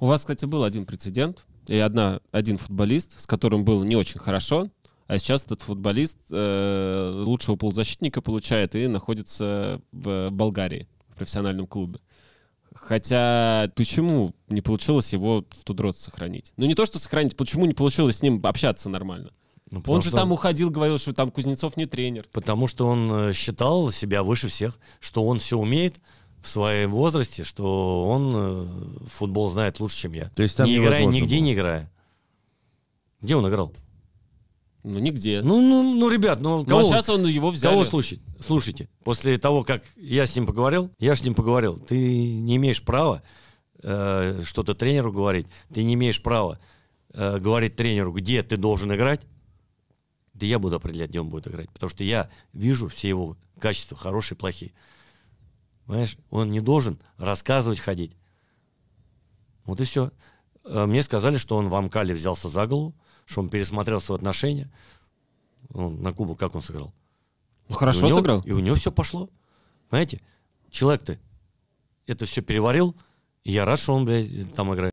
У вас, кстати, был один прецедент и одна, один футболист, с которым было не очень хорошо, а сейчас этот футболист э, лучшего полузащитника получает и находится в Болгарии, в профессиональном клубе. Хотя почему не получилось его в Тудрот сохранить? Ну не то, что сохранить, почему не получилось с ним общаться нормально? Ну, он же что... там уходил, говорил, что там Кузнецов не тренер. Потому что он э, считал себя выше всех, что он все умеет, в своем возрасте, что он э, футбол знает лучше, чем я. То есть там не играя, нигде было. не играя. Где он играл? Ну, нигде. Ну, ну, ну ребят, ну... ну а кого, Но сейчас он его взял. Кого слушать? Слушайте, после того, как я с ним поговорил, я с ним поговорил, ты не имеешь права э, что-то тренеру говорить, ты не имеешь права э, говорить тренеру, где ты должен играть, да я буду определять, где он будет играть, потому что я вижу все его качества, хорошие, плохие. Понимаешь, он не должен рассказывать, ходить. Вот и все. Э, мне сказали, что он в Амкале взялся за голову, что он пересмотрел свои отношения. Он на Кубу как он сыграл? Ну, хорошо и него, сыграл. И у него все пошло. Понимаете, человек ты это все переварил, и я рад, что он, блядь, там играет.